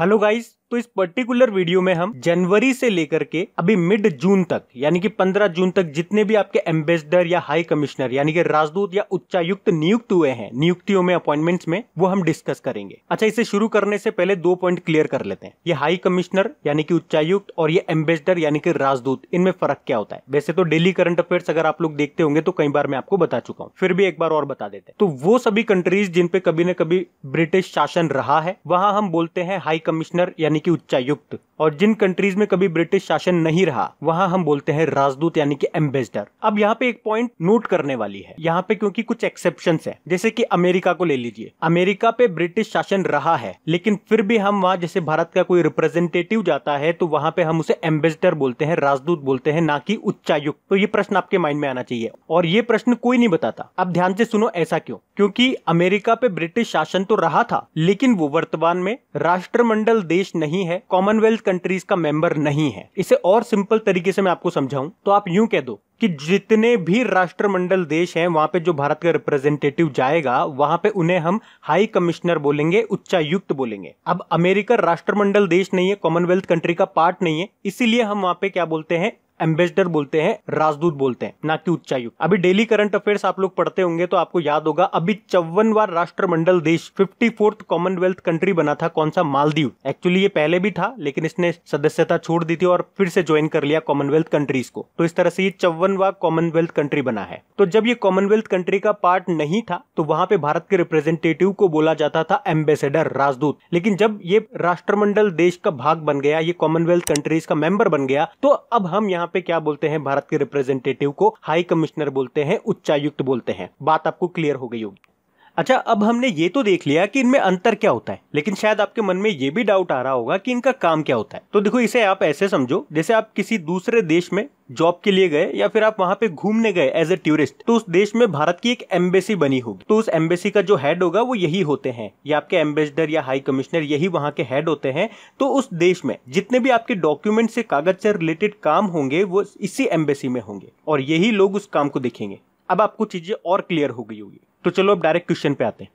hello guys तो इस particular video में हम जनवरी से लेकर के अभी मिड जून तक यानी कि 15 जून तक जितने भी आपके एम्बेसडर या हाई कमिश्नर यानी कि राजदूत या उच्चायुक्त नियुक्त हुए हैं नियुक्तियों में अपॉइंटमेंट्स में वो हम डिस्कस करेंगे अच्छा इसे शुरू करने से पहले दो पॉइंट क्लियर कर लेते हैं ये हाई कमिश्नर यानी कि उच्चायुक्त और ये एम्बेसडर यानी कि राजदूत इनमें फर्क क्या होता है वैसे तो डेली करंट अफेयर्स अगर आप लोग देखते होंगे तो कई बार मैं आपको बता चुका हूँ फिर भी एक बार और बता देते हैं तो वो सभी कंट्रीज जिनपे कभी ना कभी ब्रिटिश शासन रहा है वहां हम बोलते हैं हाई कमिश्नर यानी यानी कि उच्चायुक्त और जिन कंट्रीज में कभी ब्रिटिश शासन नहीं रहा वहां हम बोलते हैं राजदूत यानी कि एम्बेसडर अब यहाँ पे एक पॉइंट नोट करने वाली है यहाँ पे क्योंकि कुछ एक्सेप्शन है जैसे कि अमेरिका को ले लीजिए अमेरिका पे ब्रिटिश शासन रहा है लेकिन फिर भी हम वहाँ जैसे भारत का कोई रिप्रेजेंटेटिव जाता है तो वहाँ पे हम उसे एम्बेसडर बोलते हैं राजदूत बोलते हैं ना कि उच्चायुक्त तो ये प्रश्न आपके माइंड में आना चाहिए और ये प्रश्न कोई नहीं बताता अब ध्यान से सुनो ऐसा क्यों क्योंकि अमेरिका पे ब्रिटिश शासन तो रहा था लेकिन वो वर्तमान में राष्ट्रमंडल देश नहीं नहीं है कॉमनवेल्थ कंट्रीज का मेंबर नहीं है इसे और सिंपल तरीके से मैं आपको समझाऊं तो आप यूं कह दो कि जितने भी राष्ट्रमंडल देश हैं वहां पे जो भारत का रिप्रेजेंटेटिव जाएगा वहां पे उन्हें हम हाई कमिश्नर बोलेंगे उच्चायुक्त बोलेंगे अब अमेरिका राष्ट्रमंडल देश नहीं है कॉमनवेल्थ कंट्री का पार्ट नहीं है इसीलिए हम वहां पे क्या बोलते हैं एम्बेसडर बोलते हैं राजदूत बोलते हैं ना कि उच्चायुक्त अभी डेली करंट अफेयर्स आप लोग पढ़ते होंगे तो आपको याद होगा अभी चौवनवार राष्ट्रमंडल देश फिफ्टी फोर्थ कॉमनवेल्थ कंट्री बना था कौन सा मालदीव एक्चुअली ये पहले भी था लेकिन इसने सदस्यता छोड़ दी थी और फिर से ज्वाइन कर लिया कॉमनवेल्थ कंट्रीज को तो इस तरह से ये चौवनवा कॉमनवेल्थ कंट्री बना है तो जब ये कॉमनवेल्थ कंट्री का पार्ट नहीं था तो वहां पे भारत के रिप्रेजेंटेटिव को बोला जाता था एम्बेसडर राजदूत लेकिन जब ये राष्ट्रमंडल देश का भाग बन गया ये कॉमनवेल्थ कंट्रीज का मेंबर बन गया तो अब हम यहाँ यहाँ पे क्या बोलते हैं भारत के रिप्रेजेंटेटिव को हाई कमिश्नर बोलते हैं उच्चायुक्त बोलते हैं बात आपको क्लियर हो गई होगी अच्छा अब हमने ये तो देख लिया कि इनमें अंतर क्या होता है लेकिन शायद आपके मन में ये भी डाउट आ रहा होगा कि इनका काम क्या होता है तो देखो इसे आप ऐसे समझो जैसे आप किसी दूसरे देश में जॉब के लिए गए या फिर आप वहां पे घूमने गए एज ए टूरिस्ट तो उस देश में भारत की एक एम्बेसी बनी होगी तो उस एम्बेसी का जो हेड होगा वो यही होते हैं या आपके एम्बेसडर या हाई कमिश्नर यही वहां के हेड होते हैं तो उस देश में जितने भी आपके डॉक्यूमेंट से कागज से रिलेटेड काम होंगे वो इसी एम्बेसी में होंगे और यही लोग उस काम को देखेंगे अब आपको चीजें और क्लियर हो गई होगी तो चलो अब डायरेक्ट क्वेश्चन पे आते हैं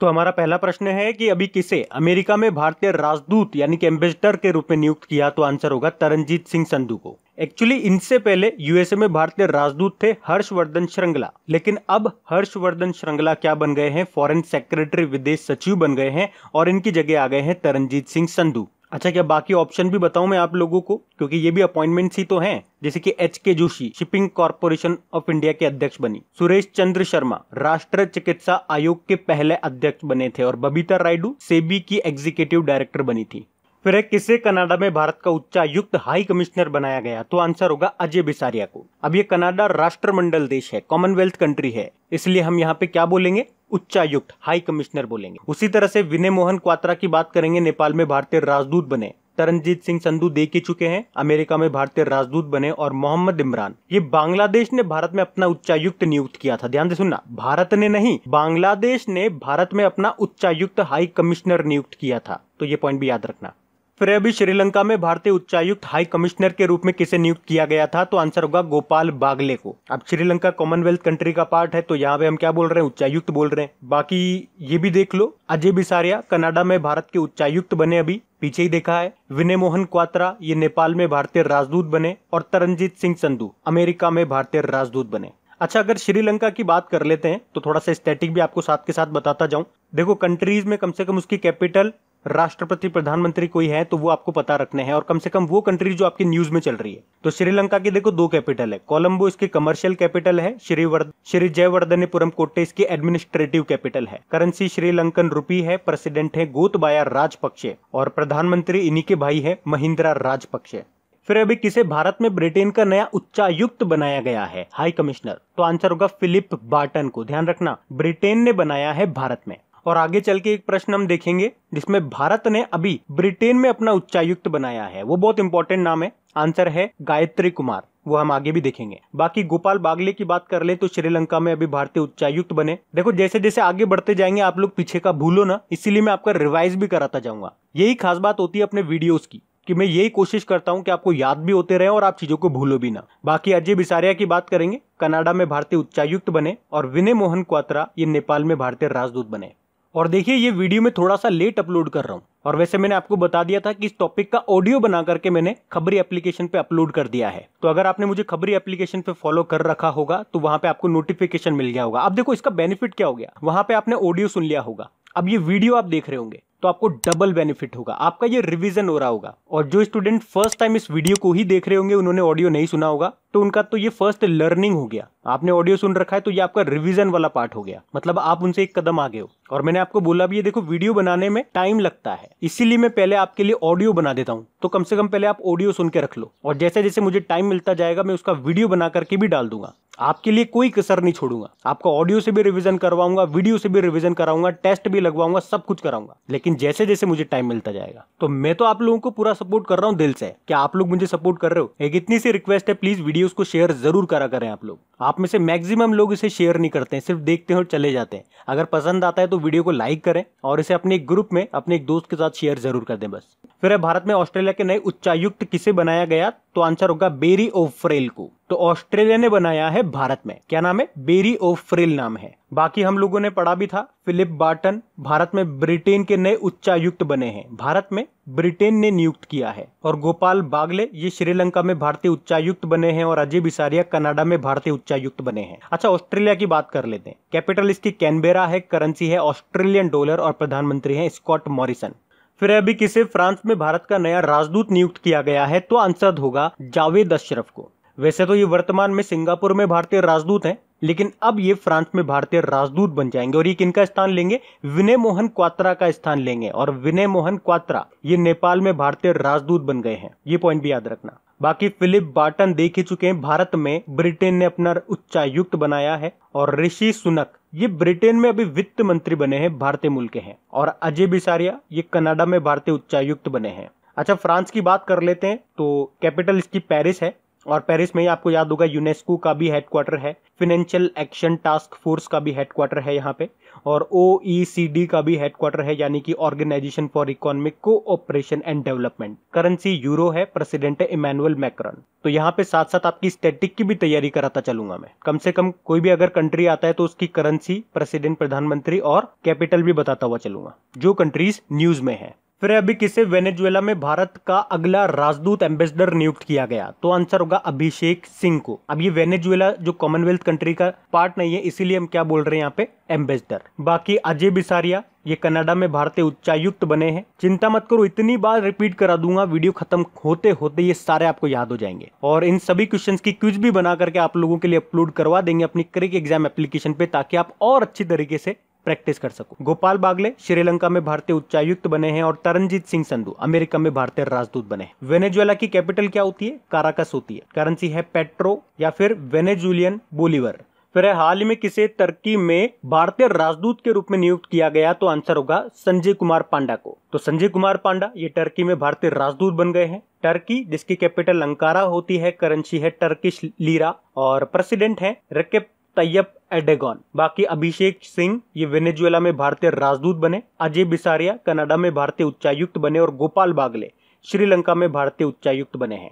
तो हमारा पहला प्रश्न है कि अभी किसे अमेरिका में भारतीय राजदूत यानी कि एम्बेसडर के रूप में नियुक्त किया तो आंसर होगा तरनजीत सिंह संधू को एक्चुअली इनसे पहले यूएसए में भारतीय राजदूत थे हर्षवर्धन श्रृंगला लेकिन अब हर्षवर्धन श्रृंगला क्या बन गए हैं फॉरेन सेक्रेटरी विदेश सचिव बन गए हैं और इनकी जगह आ गए हैं तरनजीत सिंह संधू अच्छा क्या बाकी ऑप्शन भी बताऊं मैं आप लोगों को क्योंकि ये भी अपॉइंटमेंट्स ही तो हैं जैसे कि H K Joshi shipping corporation of India के अध्यक्ष बनी सुरेश चंद्र शर्मा राष्ट्रीय चिकित्सा आयोग के पहले अध्यक्ष बने थे और बबीता रायडू सेबी की एग्जीक्यूटिव डायरेक्टर बनी थी फिर है किसे कनाडा में भारत का उच्चायुक्त हाई कमिश्नर बनाया गया तो आंसर होगा अजय बिसारिया को अब ये कनाडा राष्ट्रमंडल देश है कॉमनवेल्थ कंट्री है इसलिए हम यहाँ पे क्या बोलेंगे उच्चायुक्त हाई कमिश्नर बोलेंगे उसी तरह से विनय मोहन क्वात्रा की बात करेंगे नेपाल में भारतीय राजदूत बने तरनजीत सिंह संधू देख ही चुके हैं अमेरिका में भारतीय राजदूत बने और मोहम्मद इमरान ये बांग्लादेश ने भारत में अपना उच्चायुक्त नियुक्त किया था ध्यान से सुनना भारत ने नहीं बांग्लादेश ने भारत में अपना उच्चायुक्त हाई कमिश्नर नियुक्त किया था तो ये पॉइंट भी याद रखना फिर अभी श्रीलंका में भारतीय उच्चायुक्त हाई कमिश्नर के रूप में किसे नियुक्त किया गया था तो आंसर होगा गोपाल बागले को अब श्रीलंका कॉमनवेल्थ कंट्री का पार्ट है तो यहाँ पे हम क्या बोल रहे हैं उच्चायुक्त बोल रहे हैं बाकी ये भी देख लो अजय बिसारिया कनाडा में भारत के उच्चायुक्त बने अभी पीछे ही देखा है विनय मोहन क्वात्रा ये नेपाल में भारतीय राजदूत बने और तरनजीत सिंह संधू अमेरिका में भारतीय राजदूत बने अच्छा अगर श्रीलंका की बात कर लेते हैं तो थोड़ा सा स्टैटिक भी आपको साथ के साथ बताता जाऊं देखो कंट्रीज में कम से कम उसकी कैपिटल राष्ट्रपति प्रधानमंत्री कोई है तो वो आपको पता रखने हैं और कम से कम वो कंट्री जो आपकी न्यूज में चल रही है तो श्रीलंका की देखो दो कैपिटल है कोलंबो इसकी कमर्शियल कैपिटल है श्री श्री जयवर्धनपुरम कोटे इसकी एडमिनिस्ट्रेटिव कैपिटल है करेंसी श्रीलंकन रूपी है प्रेसिडेंट है गोतबाया राजपक्षे और प्रधानमंत्री इन्हीं के भाई है महिंद्रा राजपक्षे फिर अभी किसे भारत में ब्रिटेन का नया उच्चायुक्त बनाया गया है हाई कमिश्नर तो आंसर होगा फिलिप बार्टन को ध्यान रखना ब्रिटेन ने बनाया है भारत में और आगे चल के एक प्रश्न हम देखेंगे जिसमें भारत ने अभी ब्रिटेन में अपना उच्चायुक्त बनाया है वो बहुत इंपॉर्टेंट नाम है आंसर है गायत्री कुमार वो हम आगे भी देखेंगे बाकी गोपाल बागले की बात कर ले तो श्रीलंका में अभी भारतीय उच्चायुक्त बने देखो जैसे जैसे आगे बढ़ते जाएंगे आप लोग पीछे का भूलो ना इसीलिए मैं आपका रिवाइज भी कराता जाऊंगा यही खास बात होती है अपने वीडियोस की कि मैं यही कोशिश करता हूं कि आपको याद भी होते रहे और आप चीजों को भूलो भी ना बाकी अजय बिसारिया की बात करेंगे कनाडा में भारतीय उच्चायुक्त बने और विनय मोहन क्वात्रा ये नेपाल में भारतीय राजदूत बने और देखिए ये वीडियो में थोड़ा सा लेट अपलोड कर रहा हूँ और वैसे मैंने आपको बता दिया था कि इस टॉपिक का ऑडियो बना करके मैंने खबरी एप्लीकेशन पे अपलोड कर दिया है तो अगर आपने मुझे खबरी एप्लीकेशन पे फॉलो कर रखा होगा तो वहां पे आपको नोटिफिकेशन मिल गया होगा अब देखो इसका बेनिफिट क्या हो गया वहां पे आपने ऑडियो सुन लिया होगा अब ये वीडियो आप देख रहे होंगे तो आपको डबल बेनिफिट होगा आपका ये रिविजन हो रहा होगा और जो स्टूडेंट फर्स्ट टाइम इस वीडियो को ही देख रहे होंगे उन्होंने ऑडियो नहीं सुना होगा तो उनका तो ये फर्स्ट लर्निंग हो गया आपने ऑडियो सुन रखा है तो ये आपका रिवीजन वाला पार्ट हो गया मतलब आप उनसे एक कदम आगे हो और मैंने आपको बोला भी ये देखो वीडियो बनाने में टाइम लगता है इसीलिए मैं पहले आपके लिए ऑडियो बना देता हूँ तो कम से कम पहले आप ऑडियो सुन के रख लो और जैसे जैसे मुझे टाइम मिलता जाएगा मैं उसका वीडियो बना करके भी डाल दूंगा आपके लिए कोई कसर नहीं छोड़ूंगा आपका ऑडियो से भी रिवीजन करवाऊंगा वीडियो से भी रिवीजन कराऊंगा टेस्ट भी लगवाऊंगा सब कुछ कराऊंगा लेकिन जैसे जैसे मुझे टाइम मिलता जाएगा तो मैं तो आप लोगों को पूरा सपोर्ट कर रहा हूँ दिल से क्या आप लोग मुझे सपोर्ट कर रहे हो एक इतनी सी रिक्वेस्ट है प्लीज वीडियो वीडियोस को शेयर ज़रूर करा करें आप लोग आप में से मैक्सिमम लोग इसे शेयर नहीं करते हैं सिर्फ देखते हैं और चले जाते हैं अगर पसंद आता है तो वीडियो को लाइक करें और इसे अपने एक ग्रुप में अपने एक दोस्त के साथ शेयर जरूर कर दें बस फिर भारत में ऑस्ट्रेलिया के नए उच्चायुक्त किसे बनाया गया तो आंसर होगा बेरी ओफ्रेल को तो ऑस्ट्रेलिया ने बनाया है भारत में क्या नाम है बेरी ऑफ फ्रिल नाम है बाकी हम लोगों ने पढ़ा भी था फिलिप बार्टन भारत में ब्रिटेन के नए उच्चायुक्त बने हैं भारत में ब्रिटेन ने नियुक्त किया है और गोपाल बागले ये श्रीलंका में भारतीय उच्चायुक्त बने हैं और अजय बिसारिया कनाडा में भारतीय उच्चायुक्त बने हैं अच्छा ऑस्ट्रेलिया की बात कर लेते हैं कैपिटल इसकी कैनबेरा है करेंसी है ऑस्ट्रेलियन डॉलर और प्रधानमंत्री है स्कॉट मॉरिसन फिर अभी किसे फ्रांस में भारत का नया राजदूत नियुक्त किया गया है तो आंसर होगा जावेद अशरफ को वैसे तो ये वर्तमान में सिंगापुर में भारतीय राजदूत हैं लेकिन अब ये फ्रांस में भारतीय राजदूत बन जाएंगे और ये किनका स्थान लेंगे विनय मोहन क्वात्रा का स्थान लेंगे और विनय मोहन क्वात्रा ये नेपाल में भारतीय राजदूत बन गए हैं ये पॉइंट भी याद रखना बाकी फिलिप बाटन देख ही चुके हैं भारत में ब्रिटेन ने अपना उच्चायुक्त बनाया है और ऋषि सुनक ये ब्रिटेन में अभी वित्त मंत्री बने हैं भारतीय मूल के हैं और अजय बिसारिया ये कनाडा में भारतीय उच्चायुक्त बने हैं अच्छा फ्रांस की बात कर लेते हैं तो कैपिटल इसकी पेरिस है और पेरिस में ही आपको याद होगा यूनेस्को का भी हेडक्वार्टर है फिनेंशियल एक्शन टास्क फोर्स का भी हेडक्वार्टर है यहाँ पे और ओ e का भी हेडक्वार्टर है यानी कि organisation for economic cooperation and development currency euro है प्रेसिडेंट है इमैनुअल मैक्रन तो यहाँ पे साथ साथ आपकी स्टेटिक की भी तैयारी कराता चलूंगा मैं कम से कम कोई भी अगर कंट्री आता है तो उसकी करेंसी प्रेसिडेंट प्रधानमंत्री और कैपिटल भी बताता हुआ चलूंगा जो कंट्रीज न्यूज में है फिर अभी किसे वेनेजुएला में भारत का अगला राजदूत एम्बेसडर नियुक्त किया गया तो आंसर होगा अभिषेक सिंह को अब ये वेनेजुएला जो कॉमनवेल्थ कंट्री का पार्ट नहीं है इसीलिए हम क्या बोल रहे हैं यहाँ पे एम्बेसडर बाकी अजय बिसारिया ये कनाडा में भारतीय उच्चायुक्त बने हैं चिंता मत करो इतनी बार रिपीट करा दूंगा वीडियो खत्म होते होते ये सारे आपको याद हो जाएंगे और इन सभी क्वेश्चंस की क्विज भी बना करके आप लोगों के लिए अपलोड करवा देंगे अपनी क्रिक एग्जाम एप्लीकेशन पे ताकि आप और अच्छी तरीके से प्रैक्टिस कर सकूं गोपाल बागले श्रीलंका में भारतीय उच्चायुक्त बने हैं और तरनजीत सिंह संधु अमेरिका में भारतीय राजदूत बने वेनेजुएला की कैपिटल क्या होती है काराकस होती है करेंसी है पेट्रो या फिर वेनेजुलियन बोलीवर फिर हाल ही में किसे टर्की में भारतीय राजदूत के रूप में नियुक्त किया गया तो आंसर होगा संजय कुमार पांडा को तो संजय कुमार पांडा ये टर्की में भारतीय राजदूत बन गए हैं टर्की जिसकी कैपिटल अंकारा होती है करेंसी है टर्किश लीरा और प्रेसिडेंट है रकेप तैयब एडेगॉन बाकी अभिषेक सिंह ये वेनेजुएला में भारतीय राजदूत बने अजय बिसारिया कनाडा में भारतीय उच्चायुक्त बने और गोपाल बागले श्रीलंका में भारतीय उच्चायुक्त बने हैं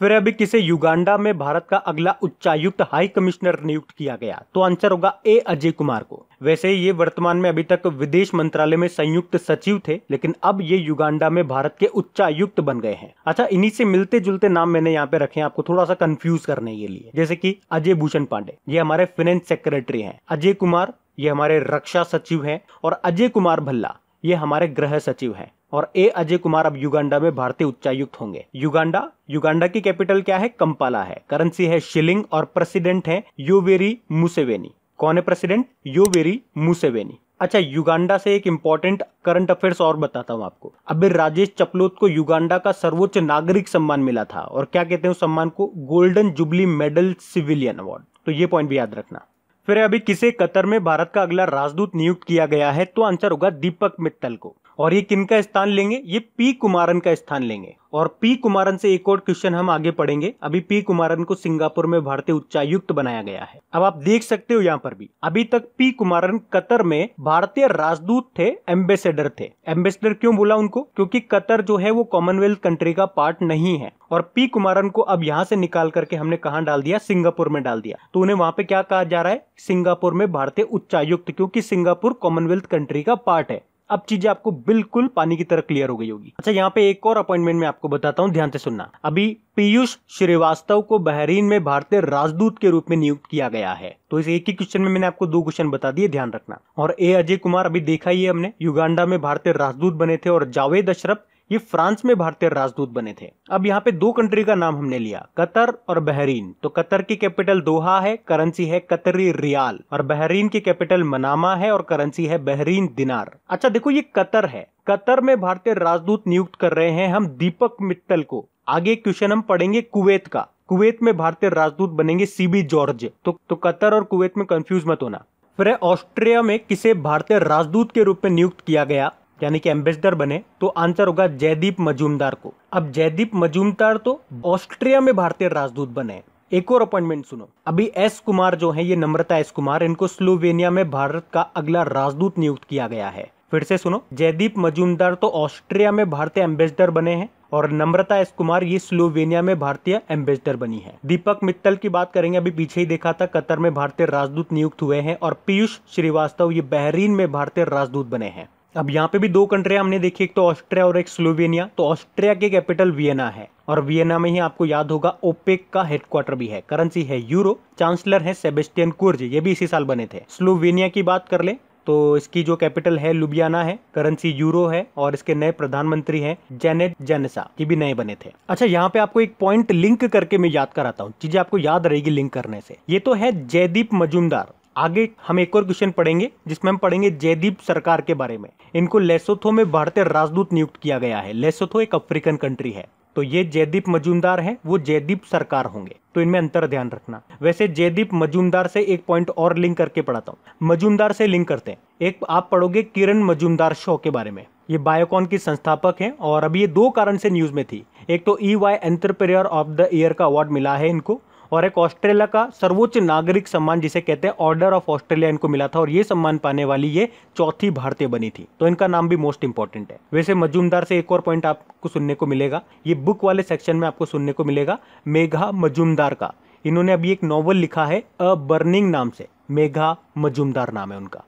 फिर अभी किसे युगांडा में भारत का अगला उच्चायुक्त हाई कमिश्नर नियुक्त किया गया तो आंसर होगा ए अजय कुमार को वैसे ये वर्तमान में अभी तक विदेश मंत्रालय में संयुक्त सचिव थे लेकिन अब ये युगांडा में भारत के उच्चायुक्त बन गए हैं अच्छा इन्हीं से मिलते जुलते नाम मैंने यहाँ पे रखे आपको थोड़ा सा कंफ्यूज करने के लिए जैसे की अजय भूषण पांडे ये हमारे फाइनेंस सेक्रेटरी है अजय कुमार ये हमारे रक्षा सचिव है और अजय कुमार भल्ला ये हमारे गृह सचिव हैं और ए अजय कुमार अब युगांडा में भारतीय उच्चायुक्त होंगे युगांडा युगांडा की कैपिटल क्या है कंपाला है करेंसी है शिलिंग और प्रेसिडेंट है योवेरी मुसेवेनी कौन है प्रेसिडेंट योवेरी मुसेवेनी अच्छा युगांडा से एक इंपॉर्टेंट करंट अफेयर्स और बताता हूँ आपको अभी राजेश चपलोत को युगांडा का सर्वोच्च नागरिक सम्मान मिला था और क्या कहते हैं उस सम्मान को golden jubilee medal civilian award तो ये पॉइंट भी याद रखना फिर अभी किसे कतर में भारत का अगला राजदूत नियुक्त किया गया है तो आंसर होगा दीपक मित्तल को और ये किन का स्थान लेंगे ये पी कुमारन का स्थान लेंगे और पी कुमारन से एक और क्वेश्चन हम आगे पढ़ेंगे अभी पी कुमारन को सिंगापुर में भारतीय उच्चायुक्त बनाया गया है अब आप देख सकते हो यहाँ पर भी अभी तक पी कुमारन कतर में भारतीय राजदूत थे एम्बेसडर थे एम्बेसडर क्यों बोला उनको क्योंकि कतर जो है वो कॉमनवेल्थ कंट्री का पार्ट नहीं है और पी कुमारन को अब यहाँ से निकाल करके हमने कहा डाल दिया सिंगापुर में डाल दिया तो उन्हें वहां पे क्या कहा जा रहा है सिंगापुर में भारतीय उच्चायुक्त क्योंकि सिंगापुर कॉमनवेल्थ कंट्री का पार्ट है अब चीजें आपको बिल्कुल पानी की तरह क्लियर हो गई होगी अच्छा यहाँ पे एक और अपॉइंटमेंट में आपको बताता हूँ ध्यान से सुनना अभी पीयूष श्रीवास्तव को बहरीन में भारतीय राजदूत के रूप में नियुक्त किया गया है तो इस एक ही क्वेश्चन में मैंने आपको दो क्वेश्चन बता दिए ध्यान रखना और ए अजय कुमार अभी देखा ही है हमने युगांडा में भारतीय राजदूत बने थे और जावेद अशरफ ये फ्रांस में भारतीय राजदूत बने थे अब यहाँ पे दो कंट्री का नाम हमने लिया कतर और बहरीन तो कतर की कैपिटल दोहा है करेंसी है कतरी रियाल और बहरीन की कैपिटल मनामा है और करेंसी है बहरीन दिनार अच्छा देखो ये कतर है कतर में भारतीय राजदूत नियुक्त कर रहे हैं हम दीपक मित्तल को आगे क्वेश्चन हम पढ़ेंगे कुवैत का कुवैत में भारतीय राजदूत बनेंगे सीबी जॉर्ज तो, तो कतर और कुवैत में कंफ्यूज मत होना फिर ऑस्ट्रिया में किसे भारतीय राजदूत के रूप में नियुक्त किया गया यानी कि एम्बेसडर बने तो आंसर होगा जयदीप मजूमदार को अब जयदीप मजूमदार तो ऑस्ट्रिया में भारतीय राजदूत बने एक और अपॉइंटमेंट सुनो अभी एस कुमार जो है ये नम्रता एस कुमार इनको स्लोवेनिया में भारत का अगला राजदूत नियुक्त किया गया है फिर से सुनो जयदीप मजूमदार तो ऑस्ट्रिया में भारतीय एम्बेसडर बने हैं और नम्रता एस कुमार ये स्लोवेनिया में भारतीय एम्बेसडर बनी है दीपक मित्तल की बात करेंगे अभी पीछे ही देखा था कतर में भारतीय राजदूत नियुक्त हुए हैं और पीयूष श्रीवास्तव ये बहरीन में भारतीय राजदूत बने हैं अब यहाँ पे भी दो कंट्रियाँ हमने देखी एक तो ऑस्ट्रिया और एक स्लोवेनिया तो ऑस्ट्रिया के कैपिटल वियना है और वियना में ही आपको याद होगा ओपेक का हेडक्वार्टर भी है करेंसी है यूरो चांसलर है सेबेस्टियन कुर्ज ये भी इसी साल बने थे स्लोवेनिया की बात कर ले तो इसकी जो कैपिटल है लुबियाना है करेंसी यूरो है और इसके नए प्रधानमंत्री हैं जेनेट जेनेसा ये भी नए बने थे अच्छा यहाँ पे आपको एक पॉइंट लिंक करके मैं याद कराता हूँ चीजें आपको याद रहेगी लिंक करने से ये तो है जयदीप मजुमदार आगे हम एक और क्वेश्चन पढ़ेंगे जिसमें हम पढ़ेंगे जयदीप सरकार के बारे में इनको लेसोथो में भारतीय राजदूत नियुक्त किया गया है लेसोथो एक अफ्रीकन कंट्री है तो ये जयदीप मजूमदार है वो जयदीप सरकार होंगे तो इनमें अंतर ध्यान रखना वैसे जयदीप मजूमदार से एक पॉइंट और लिंक करके पढ़ाता हूँ मजूमदार से लिंक करते हैं एक आप पढ़ोगे किरण मजूमदार शो के बारे में ये बायोकॉन की संस्थापक हैं और अभी ये दो कारण से न्यूज में थी एक तो E Y entrepreneur of the year का अवार्ड मिला है इनको और एक ऑस्ट्रेलिया का सर्वोच्च नागरिक सम्मान जिसे कहते हैं ऑर्डर ऑफ ऑस्ट्रेलिया इनको मिला था और ये सम्मान पाने वाली ये चौथी भारतीय बनी थी तो इनका नाम भी मोस्ट इंपॉर्टेंट है वैसे मजूमदार से एक और पॉइंट आपको सुनने को मिलेगा ये बुक वाले सेक्शन में आपको सुनने को मिलेगा मेघा मजूमदार का इन्होंने अभी एक नॉवल लिखा है अ बर्निंग नाम से मेघा मजूमदार नाम है उनका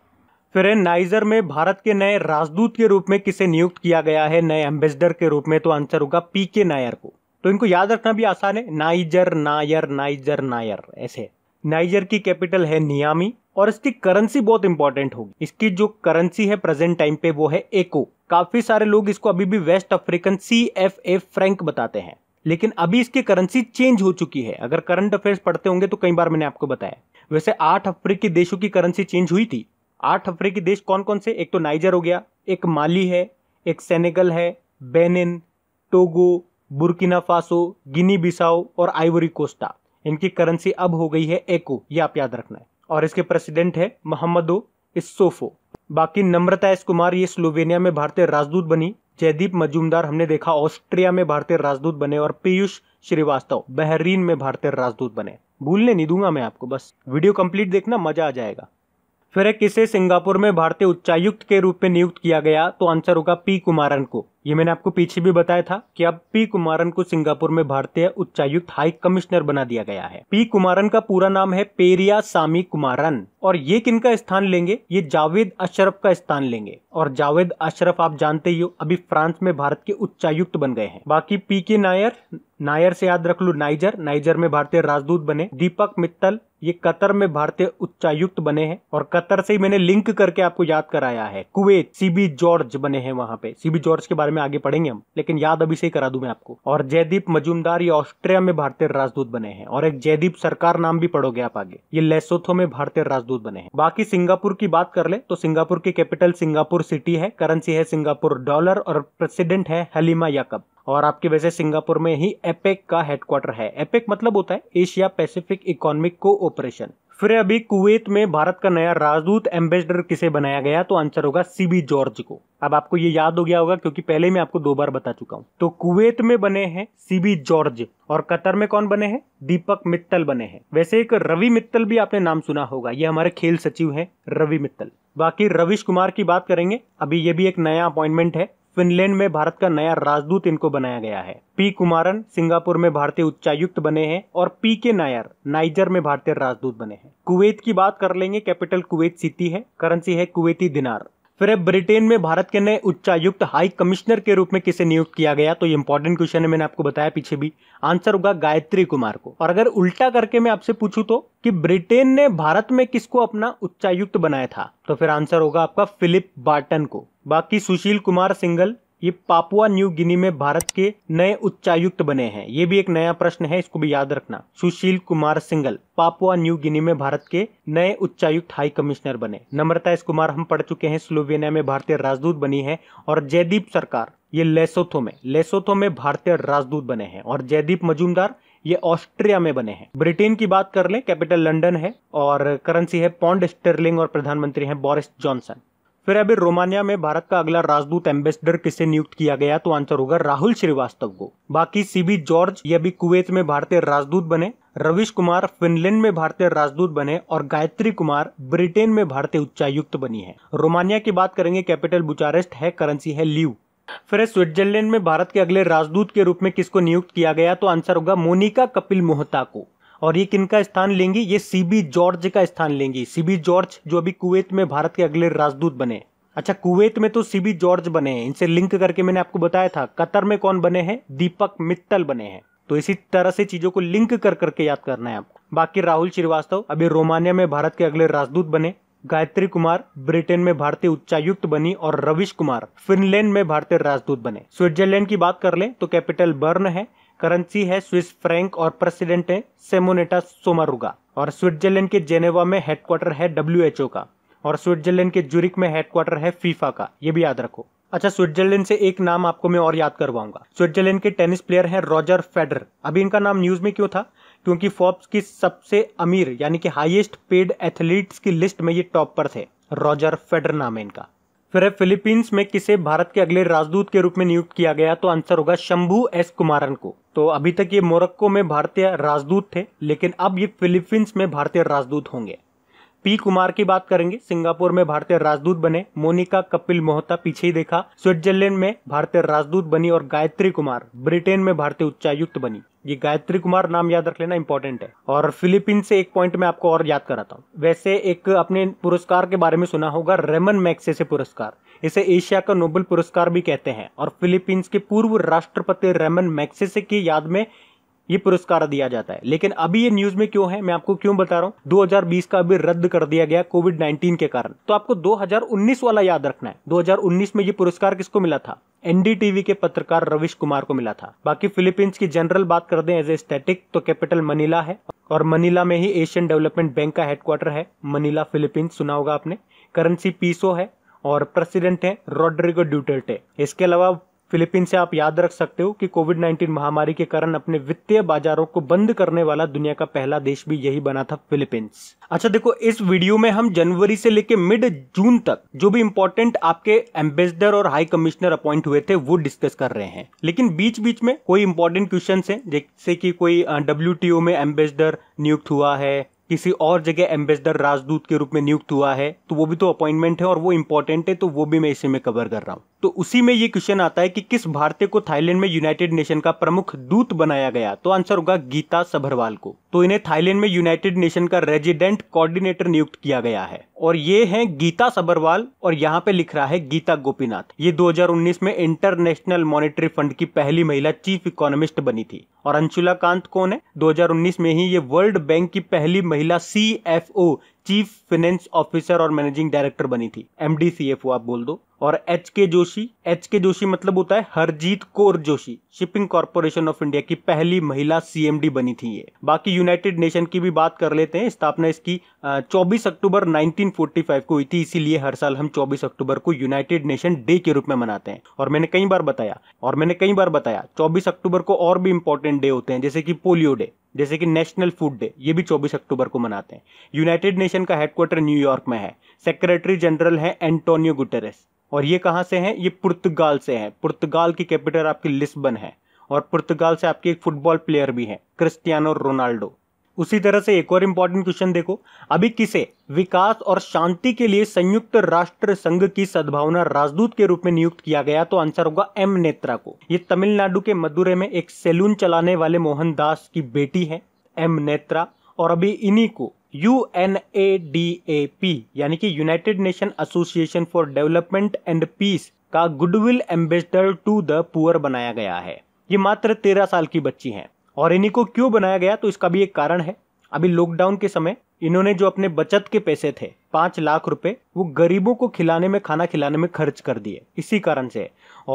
फिर है नाइजर में भारत के नए राजदूत के रूप में किसे नियुक्त किया गया है नए एम्बेसडर के रूप में तो आंसर होगा पी के नायर को तो इनको याद रखना भी आसान है नाइजर नायर नाइजर नायर ऐसे नाइजर की कैपिटल है नियामी और इसकी करेंसी बहुत इंपॉर्टेंट होगी इसकी जो करेंसी है प्रेजेंट टाइम पे वो है एको काफी सारे लोग इसको अभी भी West African C F A franc बताते हैं लेकिन अभी इसकी करेंसी चेंज हो चुकी है अगर करंट अफेयर्स पढ़ते होंगे तो कई बार मैंने आपको बताया वैसे आठ अफ्रीकी देशों की करेंसी चेंज हुई थी आठ अफ्रीकी देश कौन कौन से एक तो नाइजर हो गया एक माली है एक सेनेगल है Benin Togo Burkina Faso Guinea Bissau और आइवरी कोस्टा इनकी करेंसी अब हो गई है एको ये आप याद रखना है और इसके प्रेसिडेंट है मोहम्मदो इसोफो बाकी नम्रता एस कुमार ये स्लोवेनिया में भारतीय राजदूत बनी जयदीप मजूमदार हमने देखा ऑस्ट्रिया में भारतीय राजदूत बने और पीयूष श्रीवास्तव बहरीन में भारतीय राजदूत बने भूलने नहीं दूंगा मैं आपको बस वीडियो कंप्लीट देखना मजा आ जाएगा फिर एक इसे सिंगापुर में भारतीय उच्चायुक्त के रूप में नियुक्त किया गया तो आंसर होगा पी कुमारन को ये मैंने आपको पीछे भी बताया था कि अब पी कुमारन को सिंगापुर में भारतीय उच्चायुक्त हाई कमिश्नर बना दिया गया है पी कुमारन का पूरा नाम है पेरिया सामी कुमारन और ये किन का स्थान लेंगे ये जावेद अशरफ का स्थान लेंगे और जावेद अशरफ आप जानते ही हो अभी फ्रांस में भारत के उच्चायुक्त बन गए हैं बाकी पी के नायर नायर से याद रख लो नाइजर नाइजर में भारतीय राजदूत बने दीपक मित्तल ये कतर में भारतीय उच्चायुक्त बने हैं और कतर से ही मैंने लिंक करके आपको याद कराया है कुवैत सीबी जॉर्ज बने हैं वहां पे सीबी जॉर्ज के बारे बारे में आगे पढ़ेंगे हम लेकिन याद अभी से ही करा दू मैं आपको और जयदीप मजूमदार ये ऑस्ट्रिया में भारतीय राजदूत बने हैं और एक जयदीप सरकार नाम भी पढ़ोगे आप आगे ये लेसोथो में भारतीय राजदूत बने हैं बाकी सिंगापुर की बात कर ले तो सिंगापुर की कैपिटल सिंगापुर सिटी है करेंसी है सिंगापुर डॉलर और प्रेसिडेंट है हलीमा याकब और आपके वैसे सिंगापुर में ही एपेक का हेडक्वार्टर है एपेक मतलब होता है Asia Pacific economic cooperation फिर अभी कुवैत में भारत का नया राजदूत एम्बेसडर किसे बनाया गया तो आंसर होगा सीबी जॉर्ज को अब आपको ये याद हो गया होगा क्योंकि पहले मैं आपको दो बार बता चुका हूँ तो कुवैत में बने हैं सीबी जॉर्ज और कतर में कौन बने हैं दीपक मित्तल बने हैं वैसे एक रवि मित्तल भी आपने नाम सुना होगा ये हमारे खेल सचिव है रवि मित्तल बाकी रविश कुमार की बात करेंगे अभी ये भी एक नया अपॉइंटमेंट है फिनलैंड में भारत का नया राजदूत इनको बनाया गया है पी कुमारन सिंगापुर में भारतीय उच्चायुक्त बने हैं और पी के नायर नाइजर में भारतीय राजदूत बने हैं कुवैत की बात कर लेंगे कैपिटल कुवैत सिटी है करेंसी है कुवैती दिनार फिर ब्रिटेन में भारत के नए उच्चायुक्त हाई कमिश्नर के रूप में किसे नियुक्त किया गया तो ये इंपॉर्टेंट क्वेश्चन है मैंने आपको बताया पीछे भी आंसर होगा गायत्री कुमार को और अगर उल्टा करके मैं आपसे पूछूं तो कि ब्रिटेन ने भारत में किसको अपना उच्चायुक्त बनाया था तो फिर आंसर होगा आपका फिलिप बार्टन को बाकी सुशील कुमार सिंगल ये पापुआ न्यू गिनी में भारत के नए उच्चायुक्त बने हैं ये भी एक नया प्रश्न है इसको भी याद रखना Sushil Kumar Singla Papua New Guinea में भारत के नए उच्चायुक्त हाई कमिश्नर बने नम्रता एस कुमार हम पढ़ चुके हैं स्लोवेनिया में भारतीय राजदूत बनी है और जयदीप सरकार ये लेसोथो में लेसोथो में भारतीय राजदूत बने हैं और जयदीप मजूमदार ये ऑस्ट्रिया में बने हैं ब्रिटेन की बात कर लें कैपिटल लंदन है और करेंसी है पॉन्ड स्टर्लिंग और प्रधानमंत्री हैं बोरिस जॉनसन फिर अभी रोमानिया में भारत का अगला राजदूत एम्बेसडर किसे नियुक्त किया गया तो आंसर होगा राहुल श्रीवास्तव को बाकी सीबी जॉर्ज ये भी कुवैत में भारतीय राजदूत बने रविश कुमार फिनलैंड में भारतीय राजदूत बने और गायत्री कुमार ब्रिटेन में भारतीय उच्चायुक्त बनी है रोमानिया की बात करेंगे कैपिटल बुचारेस्ट है करेंसी है लीव फिर स्विट्जरलैंड में भारत के अगले राजदूत के रूप में किसको नियुक्त किया गया तो आंसर होगा मोनिका कपिल मोहता को और ये किन का स्थान लेंगी ये सीबी जॉर्ज का स्थान लेंगी सीबी जॉर्ज जो अभी कुवैत में भारत के अगले राजदूत बने अच्छा कुवैत में तो सीबी जॉर्ज बने हैं इनसे लिंक करके मैंने आपको बताया था कतर में कौन बने हैं दीपक मित्तल बने हैं तो इसी तरह से चीजों को लिंक कर करके याद करना है आपको बाकी राहुल श्रीवास्तव अभी रोमानिया में भारत के अगले राजदूत बने गायत्री कुमार ब्रिटेन में भारतीय उच्चायुक्त बनी और रविश कुमार फिनलैंड में भारतीय राजदूत बने स्विट्जरलैंड की बात कर ले तो कैपिटल बर्न है करेंसी है स्विस फ्रैंक और प्रेसिडेंट है सेमोनेटा सोमारुगा और स्विट्जरलैंड के जेनेवा में हेडक्वार्टर है डब्ल्यू का और स्विट्जरलैंड के जुरिक में हेडक्वार्टर है फीफा का ये भी याद रखो अच्छा स्विट्जरलैंड से एक नाम आपको मैं और याद करवाऊंगा स्विट्जरलैंड के टेनिस प्लेयर हैं रॉजर फेडर अभी इनका नाम न्यूज में क्यों था क्योंकि फोर्ब्स की सबसे अमीर यानी कि हाईएस्ट पेड एथलीट्स की लिस्ट में ये टॉप पर थे रॉजर फेडर नाम है इनका फिर है फिलीपींस में किसे भारत के अगले राजदूत के रूप में नियुक्त किया गया तो आंसर होगा शंभू एस कुमारन को तो अभी तक ये मोरक्को में भारतीय राजदूत थे लेकिन अब ये फिलीपींस में भारतीय राजदूत होंगे पी कुमार की बात करेंगे सिंगापुर में भारतीय राजदूत बने मोनिका कपिल मोहता पीछे ही देखा स्विट्जरलैंड में भारतीय राजदूत बनी और गायत्री कुमार ब्रिटेन में भारतीय उच्चायुक्त बनी ये गायत्री कुमार नाम याद रख लेना इंपॉर्टेंट है और फिलीपीन से एक पॉइंट में आपको और याद कराता हूँ वैसे एक अपने पुरस्कार के बारे में सुना होगा रेमन मैक्सेसे पुरस्कार इसे एशिया का नोबेल पुरस्कार भी कहते हैं और फिलीपींस के पूर्व राष्ट्रपति रेमन मैक्सेसे की याद में ये पुरस्कार दिया जाता है लेकिन अभी ये न्यूज में क्यों है मैं आपको क्यों बता रहा हूँ 2020 का अभी रद्द कर दिया गया कोविड 19 के कारण तो आपको 2019 वाला याद रखना है 2019 में ये पुरस्कार किसको मिला था एनडीटीवी के पत्रकार रविश कुमार को मिला था बाकी फिलीपींस की जनरल बात कर दें एज ए स्टेटिक तो कैपिटल मनीला है और मनीला में ही एशियन डेवलपमेंट बैंक का हेडक्वार्टर है मनीला फिलीपींस सुना होगा आपने करेंसी पीसो है और प्रेसिडेंट है रोड्रिगो ड्यूटर्टे इसके अलावा फिलीपींस से आप याद रख सकते हो कि कोविड 19 महामारी के कारण अपने वित्तीय बाजारों को बंद करने वाला दुनिया का पहला देश भी यही बना था फिलीपींस अच्छा देखो इस वीडियो में हम जनवरी से लेके मिड जून तक जो भी इंपॉर्टेंट आपके एम्बेसडर और हाई कमिश्नर अपॉइंट हुए थे वो डिस्कस कर रहे हैं लेकिन बीच बीच में कोई इंपॉर्टेंट क्वेश्चन है जैसे की कोई डब्ल्यू में एम्बेसडर नियुक्त हुआ है किसी और जगह एम्बेसडर राजदूत के रूप में नियुक्त हुआ है तो वो भी तो अपॉइंटमेंट है और वो इंपॉर्टेंट है तो वो भी मैं इसी में कवर कर रहा हूँ तो उसी में ये क्वेश्चन आता है कि किस भारतीय को थाईलैंड में यूनाइटेड नेशन का प्रमुख दूत बनाया गया तो आंसर होगा गीता सभरवाल को तो इन्हें थाईलैंड में यूनाइटेड नेशन का रेजिडेंट कोऑर्डिनेटर नियुक्त किया गया है और ये हैं गीता सबरवाल और यहाँ पे लिख रहा है गीता गोपीनाथ ये 2019 में इंटरनेशनल मॉनेटरी फंड की पहली महिला चीफ इकोनॉमिस्ट बनी थी और अंशुला कांत कौन है 2019 में ही ये वर्ल्ड बैंक की पहली महिला सी चीफ फाइनेंस ऑफिसर और मैनेजिंग डायरेक्टर बनी थी एम डी सी एफ आप बोल दो और H K Joshi H K Joshi मतलब होता है Harjit Kaur Joshi shipping corporation of India की पहली महिला सीएमडी बनी थी ये बाकी यूनाइटेड नेशन की भी बात कर लेते हैं स्थापना इसकी 24 अक्टूबर 1945 को हुई थी इसीलिए हर साल हम 24 अक्टूबर को यूनाइटेड नेशन डे के रूप में मनाते हैं और मैंने कई बार बताया और मैंने कई बार बताया चौबीस अक्टूबर को और भी इंपॉर्टेंट डे होते हैं जैसे कि पोलियो डे जैसे कि नेशनल फूड डे ये भी 24 अक्टूबर को मनाते हैं यूनाइटेड नेशन का हेडक्वार्टर न्यूयॉर्क में है सेक्रेटरी जनरल है एंटोनियो गुटेरेस और ये कहाँ से हैं ये पुर्तगाल से हैं पुर्तगाल की कैपिटल आपकी लिस्बन है और पुर्तगाल से आपके एक फुटबॉल प्लेयर भी हैं क्रिस्टियानो रोनाल्डो उसी तरह से एक और इंपॉर्टेंट क्वेश्चन देखो अभी किसे विकास और शांति के लिए संयुक्त राष्ट्र संघ की सद्भावना राजदूत के रूप में नियुक्त किया गया तो आंसर होगा एम नेत्रा को ये तमिलनाडु के मदुरे में एक सैलून चलाने वाले मोहनदास की बेटी है एम नेत्रा और अभी इन्हीं को U N A D A P यानी कि United Nation association for development and peace का goodwill ambassador to the poor बनाया गया है ये मात्र तेरह साल की बच्ची है और इन्हीं को क्यों बनाया गया तो इसका भी एक कारण है अभी लॉकडाउन के समय इन्होंने जो अपने बचत के पैसे थे पांच लाख रुपए वो गरीबों को खिलाने में खाना खिलाने में खर्च कर दिए इसी कारण से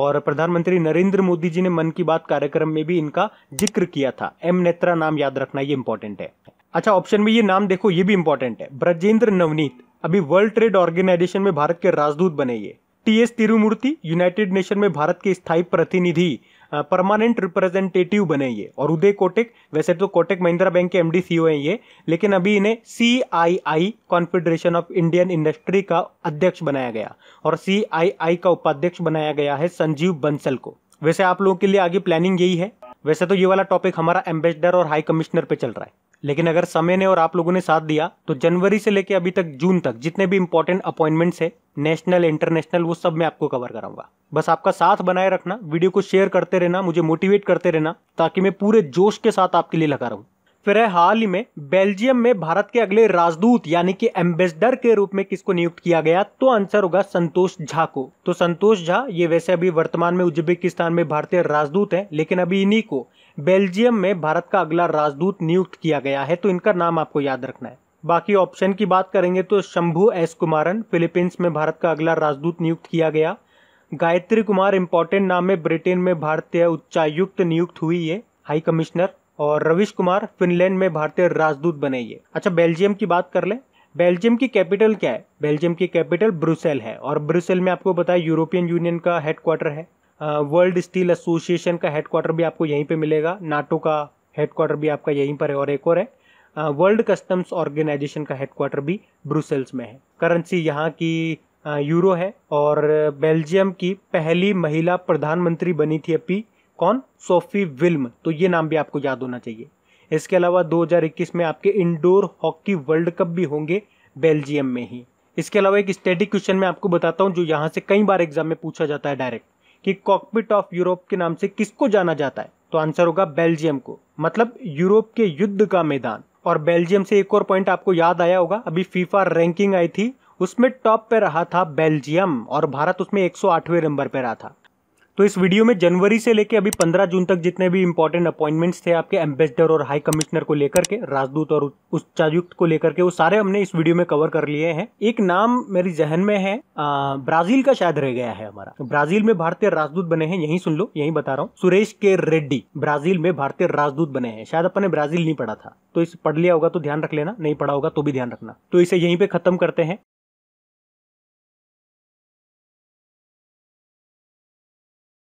और प्रधानमंत्री नरेंद्र मोदी जी ने मन की बात कार्यक्रम में भी इनका जिक्र किया था एम नेत्रा नाम याद रखना ये इंपॉर्टेंट है अच्छा ऑप्शन में ये नाम देखो ये भी इंपॉर्टेंट है ब्रजेंद्र नवनीत अभी वर्ल्ड ट्रेड ऑर्गेनाइजेशन में भारत के राजदूत बने ये T S Tirumurti United Nation में भारत के स्थायी प्रतिनिधि परमानेंट रिप्रेजेंटेटिव बने ये और उदय कोटेक वैसे तो कोटेक महिंद्रा बैंक के एमडी सीईओ e हैं ये लेकिन अभी इन्हें C I I confederation of Indian industry का अध्यक्ष बनाया गया और सी आई आई का उपाध्यक्ष बनाया गया है संजीव बंसल को वैसे आप लोगों के लिए आगे प्लानिंग यही है वैसे तो ये वाला टॉपिक हमारा एम्बेसडर और हाई कमिश्नर पे चल रहा है लेकिन अगर समय ने और आप लोगों ने साथ दिया तो जनवरी से लेके अभी तक जून तक जितने भी इंपॉर्टेंट अपॉइंटमेंट्स है नेशनल इंटरनेशनल वो सब मैं आपको कवर कराऊंगा बस आपका साथ बनाए रखना वीडियो को शेयर करते रहना मुझे मोटिवेट करते रहना ताकि मैं पूरे जोश के साथ आपके लिए लगा रहूँ फिर है हाल ही में बेल्जियम में भारत के अगले राजदूत यानी कि एम्बेसडर के रूप में किसको नियुक्त किया गया तो आंसर होगा संतोष झा को तो संतोष झा ये वैसे अभी वर्तमान में उज्बेकिस्तान में भारतीय राजदूत हैं लेकिन अभी इन्हीं को बेल्जियम में भारत का अगला राजदूत नियुक्त किया गया है तो इनका नाम आपको याद रखना है बाकी ऑप्शन की बात करेंगे तो शंभु एस कुमारन फिलीपींस में भारत का अगला राजदूत नियुक्त किया गया गायत्री कुमार इम्पोर्टेंट नाम में ब्रिटेन में भारतीय उच्चायुक्त नियुक्त हुई है हाई कमिश्नर और रविश कुमार फिनलैंड में भारतीय राजदूत बने ये अच्छा बेल्जियम की बात कर ले बेल्जियम की कैपिटल क्या है बेल्जियम की कैपिटल ब्रुसेल है और ब्रुसेल में आपको बताया यूरोपियन यूनियन का हेडक्वार्टर है वर्ल्ड स्टील एसोसिएशन का हेडक्वार्टर भी आपको यहीं पे मिलेगा नाटो का हेडक्वार्टर भी आपका यहीं पर है और एक और है वर्ल्ड कस्टम्स ऑर्गेनाइजेशन का हेडक्वार्टर भी ब्रुसेल्स में है करेंसी यहाँ की यूरो है और बेल्जियम की पहली महिला प्रधानमंत्री बनी थी अपी कौन सोफी विल्म तो ये नाम भी आपको याद होना चाहिए इसके अलावा 2021 में आपके इंडोर हॉकी वर्ल्ड कप भी होंगे बेल्जियम में ही इसके अलावा एक स्टडी क्वेश्चन में आपको बताता हूँ जो यहाँ से कई बार एग्जाम में पूछा जाता है डायरेक्ट कि कॉकपिट ऑफ यूरोप के नाम से किसको जाना जाता है तो आंसर होगा बेल्जियम को मतलब यूरोप के युद्ध का मैदान और बेल्जियम से एक और पॉइंट आपको याद आया होगा अभी फीफा रैंकिंग आई थी उसमें टॉप पे रहा था बेल्जियम और भारत उसमें 108वें नंबर पे रहा था तो इस वीडियो में जनवरी से लेकर अभी 15 जून तक जितने भी इंपॉर्टेंट अपॉइंटमेंट्स थे आपके एम्बेसडर और हाई कमिश्नर को लेकर के राजदूत और उच्चायुक्त को लेकर के वो सारे हमने इस वीडियो में कवर कर लिए हैं एक नाम मेरी जहन में है आ, ब्राजील का शायद रह गया है हमारा तो ब्राजील में भारतीय राजदूत बने हैं यही सुन लो यही बता रहा हूँ सुरेश के रेड्डी ब्राजील में भारतीय राजदूत बने हैं शायद अपने ब्राजील नहीं पढ़ा था तो इसे पढ़ लिया होगा तो ध्यान रख लेना नहीं पढ़ा होगा तो भी ध्यान रखना तो इसे यहीं पे खत्म करते हैं